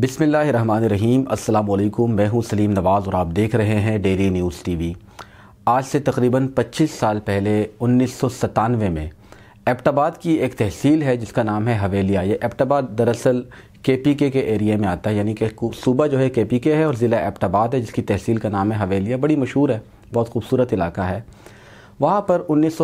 बिसमीम् अल्लाम मैं हूं सलीम नवाज़ और आप देख रहे हैं डेली न्यूज़ टीवी आज से तकरीबन 25 साल पहले उन्नीस में एबटाबाद की एक तहसील है जिसका नाम है हवेलिया ये एबटाबाद दरअसल के पी के के एरिया में आता है यानी कि सूबा जो है के पी के है और ज़िला एबटाबाद है जिसकी तहसील का नाम है हवेलिया बड़ी मशहूर है बहुत खूबसूरत इलाका है वहाँ पर उन्नीस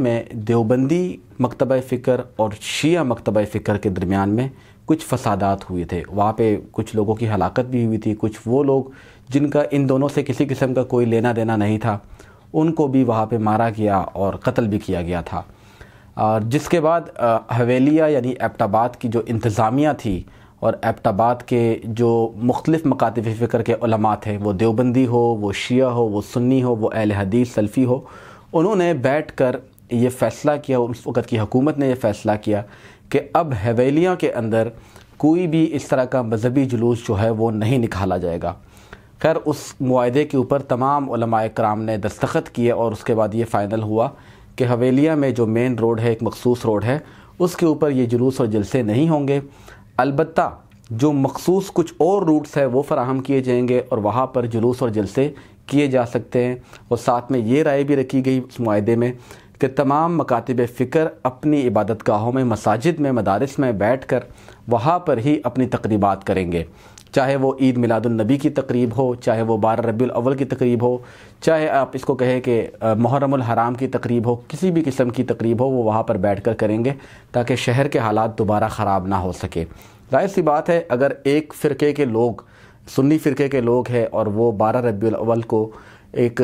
में देवबंदी मकतब फ़िक्र और शिया मकतब फ़िक्र के दरमियान में कुछ फसादात हुए थे वहाँ पे कुछ लोगों की हलाकत भी हुई थी कुछ वो लोग जिनका इन दोनों से किसी किस्म का कोई लेना देना नहीं था उनको भी वहाँ पे मारा गया और कत्ल भी किया गया था और जिसके बाद हवेलिया यानी एपटाबाद की जो इंतज़ामिया थी और एपटाबाद के जो मुख्तलिफ़ मकातब फ़िक्र के थे वो देवबंदी हो वो शिया हो वो सुन्नी हो वो अहल हदीस सल्फ़ी हो उन्होंने बैठ कर ये फ़ैसला किया उस वक़्त की हकूमत ने यह फ़ैसला किया कि अब हवेलियाँ के अंदर कोई भी इस तरह का मजहबी जुलूस जो है वो नहीं निकाला जाएगा खैर उस माहदे के ऊपर तमाम कराम ने दस्तखत किए और उसके बाद ये फ़ाइनल हुआ कि हवेलिया में जो मेन रोड है एक मखसूस रोड है उसके ऊपर ये जुलूस और जलसे नहीं होंगे अलबत् जो मखसूस कुछ और रूट्स है वो फराहम किए जाएंगे और वहाँ पर जुलूस और जलसे किए जा सकते हैं और साथ में ये राय भी रखी गई उस माहे में कि तमाम मकातब फ़िक्र अपनी इबादत गाहों में मसाजिद में मदारस में बैठ कर वहाँ पर ही अपनी तकरीबा करेंगे चाहे वो ईद मिलादुलनबी की तकरीब हो चाहे वो बार रबी अव्वल की तकरीब हो चाहे आप इसको कहें कि मुहरम हराम की तकरीब हो किसी भी किस्म की तकरीब हो वो वहाँ पर बैठ कर करेंगे ताकि शहर के हालात दोबारा ख़राब ना हो सके जाहिर सी बात है अगर एक फ़िरके के लोग सुन्नी फ़िरके के लोग हैं और वो बारह रबी अव्वल को एक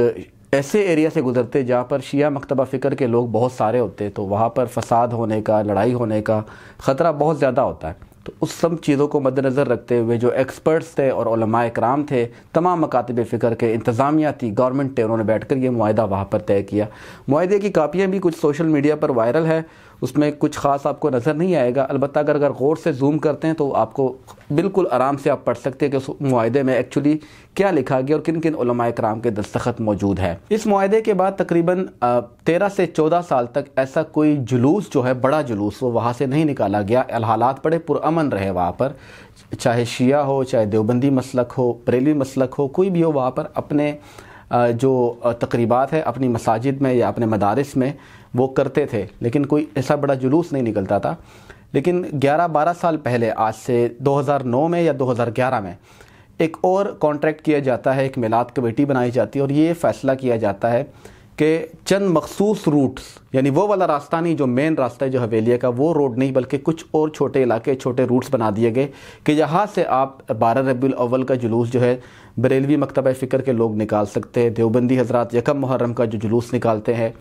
ऐसे एरिया से गुज़रते जहाँ पर शिया मकतबा फ़िक्र के लोग बहुत सारे होते तो वहाँ पर फसाद होने का लड़ाई होने का ख़तरा बहुत ज़्यादा होता है तो उस सब चीज़ों को मद्दनज़र रखते हुए जो एक्सपर्ट्स थे और कराम थे तमाम मकातब फ़िक्र के इंतज़ामिया थी गवर्नमेंट थे उन्होंने बैठ कर ये माहा वहाँ पर तय किया माहे की कापियाँ भी कुछ सोशल मीडिया पर वायरल है उसमें कुछ ख़ास आपको नज़र नहीं आएगा अलबत् अगर अगर गौर से जूम करते हैं तो आपको बिल्कुल आराम से आप पढ़ सकते हैं कि उस माहदे में एक्चुअली क्या लिखा गया और किन किन कराम के दस्तखत मौजूद है इस माहदे के बाद तकरीबन तेरह से चौदह साल तक ऐसा कोई जुलूस जो है बड़ा जुलूस वो वहाँ से नहीं निकाला गया हालात बड़े पुरअमन रहे वहाँ पर चाहे शिया हो चाहे देवबंदी मसलक हो बरेली मसलक हो कोई भी हो वहाँ पर अपने जो तकरीबात है अपनी मसाजिद में या अपने मदारस में वो करते थे लेकिन कोई ऐसा बड़ा जुलूस नहीं निकलता था लेकिन 11-12 साल पहले आज से 2009 में या 2011 में एक और कॉन्ट्रैक्ट किया जाता है एक मिलाद कमेटी बनाई जाती है और ये फ़ैसला किया जाता है के चंद मखसूस रूट्स यानी वो वाला रास्ता नहीं जो मेन रास्ता है जो हवेलिया का वो रोड नहीं बल्कि कुछ और छोटे इलाके छोटे रूट्स बना दिए गए कि यहाँ से आप बारह रबी अव्वल का जुलूस जो है बरेलवी मकतब फ़िक्र के लोग निकाल सकते हैं देवबंदी हजरात यकम मुहर्रम का जो जुलूस निकालते हैं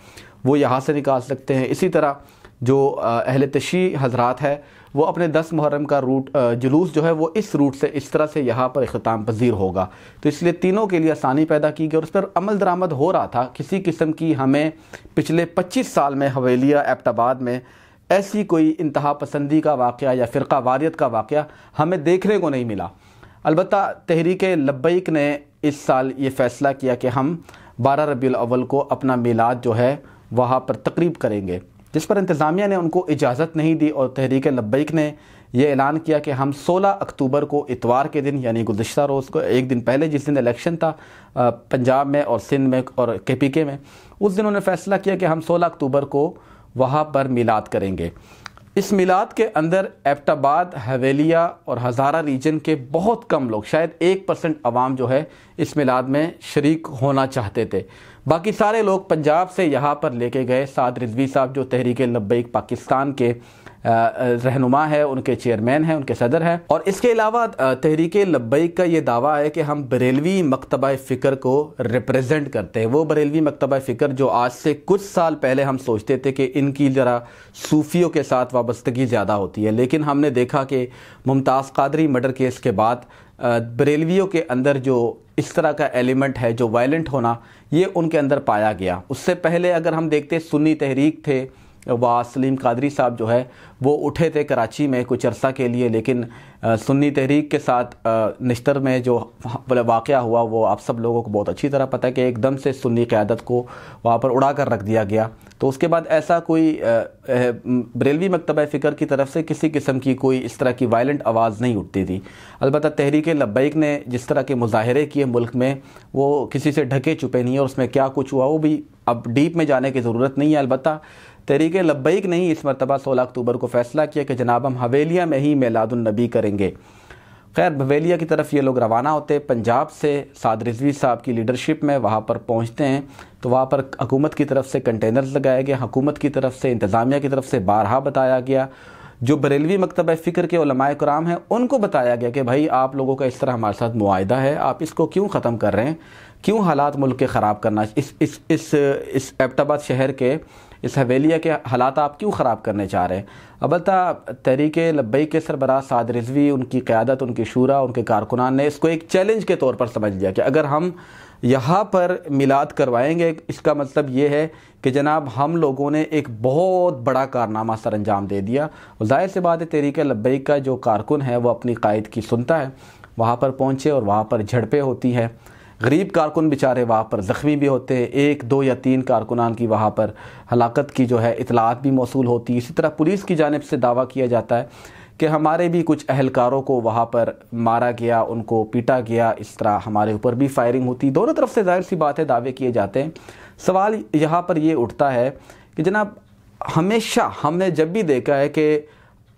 वो यहाँ से निकाल सकते हैं इसी तरह जो अहल तशी हजरात है वो अपने दस मुहर्रम का रूट जुलूस जो है वो इस रूट से इस तरह से यहाँ पर अख्ताम पजीर होगा तो इसलिए तीनों के लिए आसानी पैदा की गई और उस पर अमल दरामद हो रहा था किसी किस्म की हमें पिछले पच्चीस साल में हवेलिया एबटाबाद में ऐसी कोई इंतहा पसंदी का वाक़ या फ़िरका वारियत का वाक़ हमें देखने को नहीं मिला अलबत् तहरीक लब्बैक ने इस साल ये फ़ैसला किया कि हम बारह रबी अव्वल को अपना मिलाद जो है वहाँ पर तकरीब करेंगे जिस पर इंतज़ामिया ने उनको इजाज़त नहीं दी और तहरीक लब्बैक ने यह ऐलान किया कि हम 16 अक्टूबर को इतवार के दिन यानी गुजशत रोज़ को एक दिन पहले जिस दिन इलेक्शन था पंजाब में और सिंध में और के पी के में उस दिन उन्होंने फ़ैसला किया कि हम 16 अक्टूबर को वहाँ पर मिलाद करेंगे इस मिलाद के अंदर एबटाबाद हवेलिया और हज़ारा रीजन के बहुत कम लोग शायद एक परसेंट आवाम जो है इस मिलाद में शरीक होना चाहते थे बाकी सारे लोग पंजाब से यहाँ पर लेके गए साद रिजवी साहब जो तहरीक लब्बैक पाकिस्तान के रहनुमा है उनके चेयरमैन हैं उनके सदर हैं और इसके अलावा तहरीक लब्बैक का ये दावा है कि हम बरेलवी मकतबा फ़िक्र को रिप्रेजेंट करते हैं वो बरेलवी मकतबा फ़िक्र जो आज से कुछ साल पहले हम सोचते थे कि इनकी ज़रा सूफियों के साथ वाबस्तगी ज़्यादा होती है लेकिन हमने देखा कि मुमताज़ कादरी मर्डर केस के बाद बरेलवियों के अंदर जो इस तरह का एलिमेंट है जो वायलेंट होना ये उनके अंदर पाया गया उससे पहले अगर हम देखते सुन्नी तहरीक थे व सलीम कादरी साहब जो है वो उठे थे कराची में कुछ अरसा के लिए लेकिन सुन्नी तहरीक के साथ नश्तर में जो वाक़ हुआ वो आप सब लोगों को बहुत अच्छी तरह पता है कि एकदम से सुन्नी क़्यादत को वहाँ पर उड़ा कर रख दिया गया तो उसके बाद ऐसा कोई बरेलवी मकतब फ़िक्र की तरफ से किसी किस्म की कोई इस तरह की वायलेंट आवाज़ नहीं उठती थी अलबत् तहरीक लब्बैक ने जिस तरह के मुजाहरे किए मुल्क में वो किसी से ढके छुपे नहीं और उसमें क्या कुछ हुआ वो भी अब डीप में जाने की ज़रूरत नहीं है अलबत् तहरीक लब्बैक ने ही इस मरतबा सोलह अक्टूबर को फ़ैसला किया कि जनाब हम हवेलिया में ही मेलादुलनबी करेंगे खैर बवेलिया की तरफ ये लोग रवाना होते हैं पंजाब से साद रिजवी साहब की लीडरशिप में वहाँ पर पहुँचते हैं तो वहाँ पर हकूमत की तरफ से कंटेनर्स लगाए गए हकूमत की तरफ से इंतज़ामिया की तरफ से बारहा बताया गया जो बरेलवी मकतब फ़िक्र के उलमाए कराम हैं उनको बताया गया कि भाई आप लोगों का इस तरह हमारे साथ मुआदा है आप इसको क्यों ख़त्म कर रहे हैं क्यों हालात मुल्क के ख़राब करना इस इस इस इस एबटाबाद शहर के इस हवेलिया के हालात आप क्यों ख़राब करने चाह रहे हैं अलबत् तहरीक लब्बई के सरबरा साद रिजवी उनकी क़्यादत उनकी शूरा उनके कारकुनान ने इसको एक चैलेंज के तौर पर समझ लिया कि अगर हम यहाँ पर मिलाद करवाएंगे इसका मतलब ये है कि जनाब हम लोगों ने एक बहुत बड़ा कारनामा सर अंजाम दे दिया ज़ाहिर से बात है तहरीक लब्बई का जो कारकुन है वो अपनी कायद की सुनता है वहाँ पर पहुँचे और वहाँ पर झड़पें होती हैं गरीब कारकुन बेचारे वहाँ पर ज़ख्मी भी होते हैं एक दो या तीन कारकुनान की वहाँ पर हलाकत की जो है इतलात भी मौसू होती है इसी तरह पुलिस की जानब से दावा किया जाता है कि हमारे भी कुछ अहलकारों को वहाँ पर मारा गया उनको पीटा गया इस तरह हमारे ऊपर भी फायरिंग होती दोनों तरफ से जाहिर सी बात है दावे किए जाते हैं सवाल यहाँ पर ये उठता है कि जनाब हमेशा हमने जब भी देखा है कि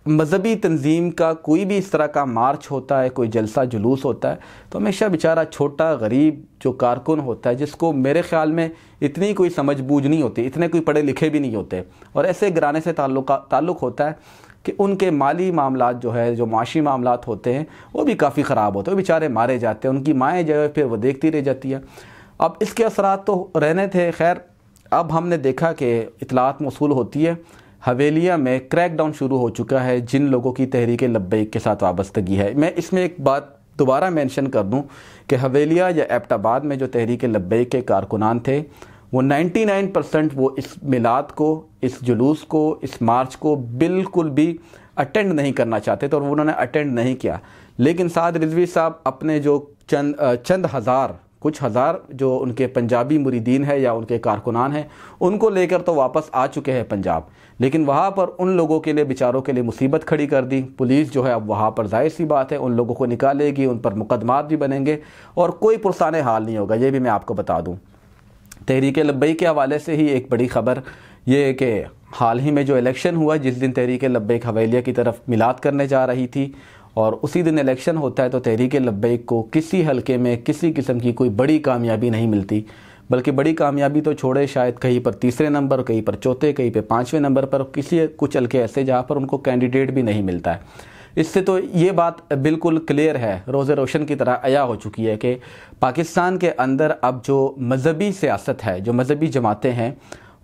मजहबी तंजीम का कोई भी इस तरह का मार्च होता है कोई जलसा जुलूस होता है तो हमेशा बेचारा छोटा गरीब जो कारकुन होता है जिसको मेरे ख्याल में इतनी कोई समझ बूझ नहीं होती इतने कोई पढ़े लिखे भी नहीं होते और ऐसे घराने से ताल्लुक ताल्लुक होता है कि उनके माली मामला जो है जो माशी मामला होते हैं वो भी काफ़ी ख़राब होते हैं बेचारे मारे जाते हैं उनकी माएँ जो है फिर वो देखती रह जाती है अब इसके असरा तो रहने थे खैर अब हमने देखा कि इतलात मौसू होती है हवेलिया में क्रैकडाउन शुरू हो चुका है जिन लोगों की तहरीक लब्बैक के साथ वाबस्तगी है मैं इसमें एक बात दोबारा मेंशन कर दूं कि हवेलिया या एबटाबाद में जो तहरीक लब्बैक के कारकुनान थे वो 99 परसेंट वो इस मिलाद को इस जुलूस को इस मार्च को बिल्कुल भी अटेंड नहीं करना चाहते थे और उन्होंने अटेंड नहीं किया लेकिन साद रिजवी साहब अपने जो चंद चंद हज़ार कुछ हज़ार जो उनके पंजाबी मुरीदीन है या उनके कारकुनान हैं उनको लेकर तो वापस आ चुके हैं पंजाब लेकिन वहाँ पर उन लोगों के लिए बेचारों के लिए मुसीबत खड़ी कर दी पुलिस जो है अब वहाँ पर जाहिर सी बात है उन लोगों को निकालेगी उन पर मुकदमात भी बनेंगे और कोई पुरसान हाल नहीं होगा ये भी मैं आपको बता दूँ तहरीक लब्बई के हवाले से ही एक बड़ी खबर ये है कि हाल ही में जो इलेक्शन हुआ जिस दिन तहरीक लब्बई हवेलिया की तरफ मिलाद करने जा रही थी और उसी दिन इलेक्शन होता है तो तहरीक लब्बैक को किसी हलके में किसी किस्म की कोई बड़ी कामयाबी नहीं मिलती बल्कि बड़ी कामयाबी तो छोड़े शायद कहीं पर तीसरे नंबर कहीं पर चौथे कहीं पर पाँचवें नंबर पर किसी कुछ हल्के ऐसे जहाँ पर उनको कैंडिडेट भी नहीं मिलता है इससे तो ये बात बिल्कुल क्लियर है रोज़ रोशन की तरह अया हो चुकी है कि पाकिस्तान के अंदर अब जो मजहबी सियासत है जो मजहबी जमातें हैं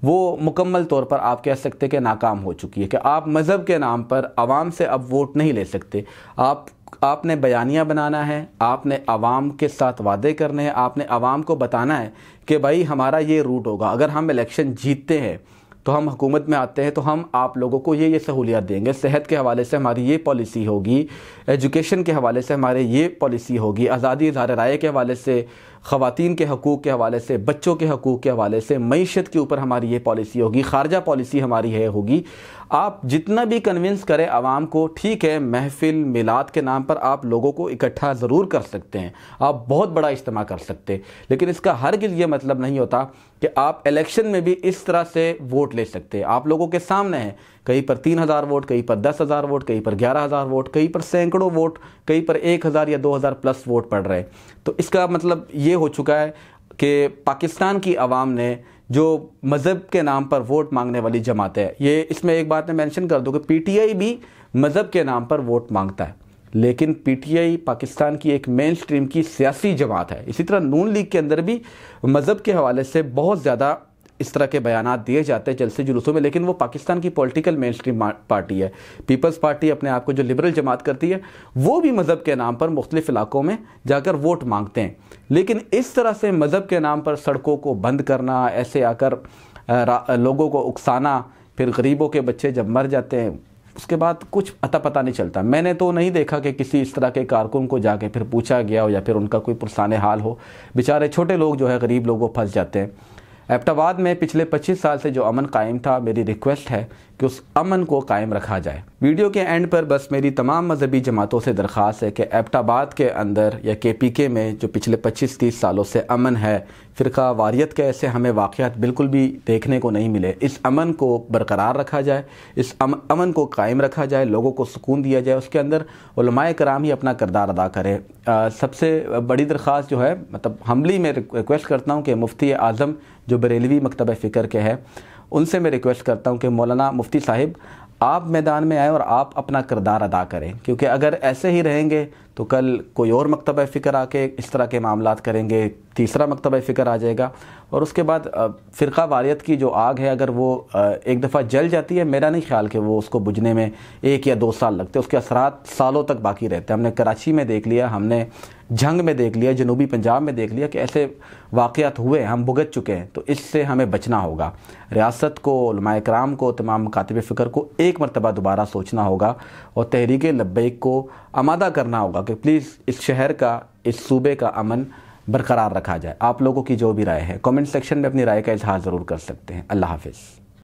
वो मुकम्मल तौर पर आप कह सकते कि नाकाम हो चुकी है कि आप मज़हब के नाम पर आवाम से अब वोट नहीं ले सकते आप आपने बयानिया बनाना है आपने आवाम के साथ वादे करने हैं आपने आवाम को बताना है कि भाई हमारा ये रूट होगा अगर हम इलेक्शन जीतते हैं तो हम हुकूमत में आते हैं तो हम आप लोगों को ये ये सहूलियत देंगे सेहत के हवाले से हमारी ये पॉलिसी होगी एजुकेशन के हवाले से हमारे ये पॉलिसी होगी आज़ादी इजहार राय के हवाले से खातन के हकूक़ के हवाले से बच्चों के हकूक़ के हवाले से मीशत के ऊपर हमारी ये पॉलिसी होगी खारजा पॉलिसी हमारी है होगी आप जितना भी कन्विंस करें आवाम को ठीक है महफिल मिलाद के नाम पर आप लोगों को इकट्ठा ज़रूर कर सकते हैं आप बहुत बड़ा इज्तम कर सकते हैं लेकिन इसका हर गिज़ ये मतलब नहीं होता कि आप इलेक्शन में भी इस तरह से वोट ले सकते हैं आप लोगों के सामने हैं कहीं पर तीन हज़ार वोट कहीं पर दस हज़ार वोट कहीं पर ग्यारह हज़ार वोट कहीं पर सैकड़ों वोट कहीं पर एक हज़ार या दो हज़ार प्लस वोट पड़ रहे हैं तो इसका मतलब ये हो चुका है कि पाकिस्तान की आवाम ने जो मज़हब के नाम पर वोट मांगने वाली जमात है ये इसमें एक बात मैं मेंशन कर दूँ कि पीटीआई भी मज़हब के नाम पर वोट मांगता है लेकिन पीटीआई पाकिस्तान की एक मेन स्ट्रीम की सियासी जमात है इसी तरह नून लीग के अंदर भी मज़हब के हवाले से बहुत ज़्यादा इस तरह के बयान दिए जाते हैं जलसे जुलूसों में लेकिन वो पाकिस्तान की पॉलिटिकल मेन स्ट्रीम पार्टी है पीपल्स पार्टी अपने आप को जो लिबरल जमात करती है वो भी मज़हब के नाम पर मुख्तलिफ इलाकों में जाकर वोट मांगते हैं लेकिन इस तरह से मज़हब के नाम पर सड़कों को बंद करना ऐसे आकर लोगों को उकसाना फिर गरीबों के बच्चे जब मर जाते हैं उसके बाद कुछ अता पता नहीं चलता मैंने तो नहीं देखा कि किसी इस तरह के कारकुन को जाके फिर पूछा गया हो या फिर उनका कोई पुरसान हाल हो बेचारे छोटे लोग जो है गरीब लोगों फंस जाते हैं एबटाबाद में पिछले 25 साल से जो अमन कायम था मेरी रिक्वेस्ट है कि उस अमन को कायम रखा जाए वीडियो के एंड पर बस मेरी तमाम मजहबी जमातों से दरख्वास्त है कि एबटाबाद के अंदर या के पी के में जो पिछले पच्चीस तीस सालों से अमन है फ़िरका वारियत के ऐसे हमें वाक़ात बिल्कुल भी देखने को नहीं मिले इस अमन को बरकरार रखा जाए इस अम, अमन को कायम रखा जाए लोगों को सुकून दिया जाए उसके अंदर उलमाए कराम ही अपना करदार अदा करें सबसे बड़ी दरख्वास्त जो है मतलब हमली में रिक्वेस्ट करता हूँ कि मुफ्ती आज़म जो बरेलवी मकतब फ़िक्र के है उनसे मैं रिक्वेस्ट करता हूँ कि मौलाना मुफ्ती साहिब आप मैदान में आएँ और आप अपना किरदार अदा करें क्योंकि अगर ऐसे ही रहेंगे तो कल कोई और मकतब फ़िक्र आके इस तरह के मामला करेंगे तीसरा मकतब फ़िक्र आ जाएगा और उसके बाद फ़िरका वारियत की जो आग है अगर वो एक दफ़ा जल जाती है मेरा नहीं ख्याल कि वो उसको बुझने में एक या दो साल लगते उसके असरात सालों तक बाकी रहते हैं हमने कराची में देख लिया हमने झंग में देख लिया जनूबी पंजाब में देख लिया कि ऐसे वाक़ात हुए हम भुगत चुके हैं तो इससे हमें बचना होगा रियासत को कराम को तमाम कातब फ़िक्र को एक मरतबा दोबारा सोचना होगा और तहरीक लब्बैक को आमादा करना होगा कि प्लीज़ इस शहर का इस सूबे का अमन बरकरार रखा जाए आप लोगों की जो भी राय है कमेंट सेक्शन में अपनी राय का इजहार ज़रूर कर सकते हैं अल्लाह हाफिज़